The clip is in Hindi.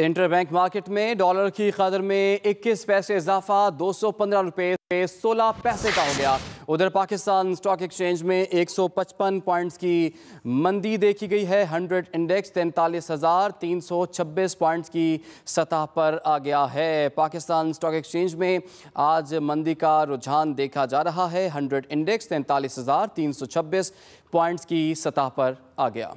इंटरबैंक मार्केट में डॉलर की कदर में 21 पैसे इजाफा दो सौ पंद्रह रुपये से सोलह पैसे का हो गया उधर पाकिस्तान स्टॉक एक्सचेंज में 155 पॉइंट्स की मंदी देखी गई है 100 इंडेक्स तैंतालीस हज़ार तीन सौ छब्बीस पॉइंट्स की सतह पर आ गया है पाकिस्तान स्टॉक एक्सचेंज में आज मंदी का रुझान देखा जा रहा है 100 इंडेक्स तैंतालीस हज़ार तीन सौ छब्बीस पॉइंट्स की सतह पर आ गया